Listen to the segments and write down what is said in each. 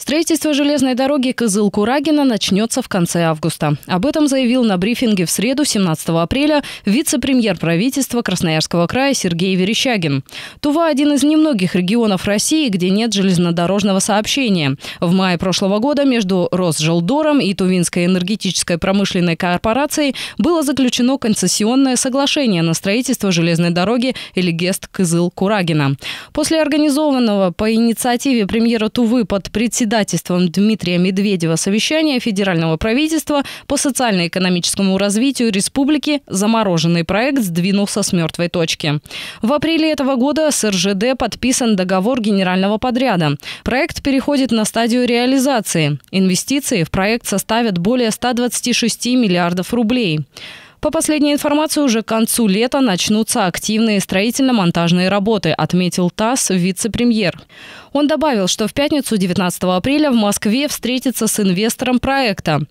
Строительство железной дороги Кызыл-Курагина начнется в конце августа. Об этом заявил на брифинге в среду 17 апреля вице-премьер правительства Красноярского края Сергей Верещагин. Тува – один из немногих регионов России, где нет железнодорожного сообщения. В мае прошлого года между Росжелдором и Тувинской энергетической промышленной корпорацией было заключено концессионное соглашение на строительство железной дороги Элигест-Кызыл-Курагина. После организованного по инициативе премьера Тувы под председателем председательством Дмитрия Медведева совещания федерального правительства по социально-экономическому развитию республики замороженный проект сдвинулся с мертвой точки. В апреле этого года с РЖД подписан договор генерального подряда. Проект переходит на стадию реализации. Инвестиции в проект составят более 126 миллиардов рублей. По последней информации, уже к концу лета начнутся активные строительно-монтажные работы, отметил ТАСС вице-премьер. Он добавил, что в пятницу 19 апреля в Москве встретится с инвестором проекта.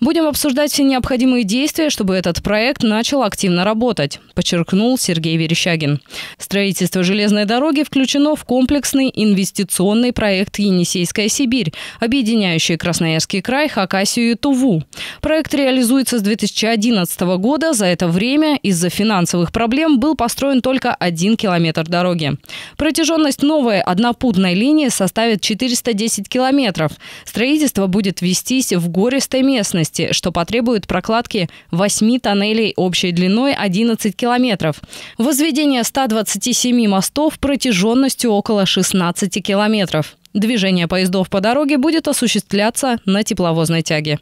Будем обсуждать все необходимые действия, чтобы этот проект начал активно работать, подчеркнул Сергей Верещагин. Строительство железной дороги включено в комплексный инвестиционный проект «Енисейская Сибирь», объединяющий Красноярский край, Хакасию и Туву. Проект реализуется с 2011 года года за это время из-за финансовых проблем был построен только один километр дороги. Протяженность новой однопутной линии составит 410 километров. Строительство будет вестись в гористой местности, что потребует прокладки 8 тоннелей общей длиной 11 километров. Возведение 127 мостов протяженностью около 16 километров. Движение поездов по дороге будет осуществляться на тепловозной тяге.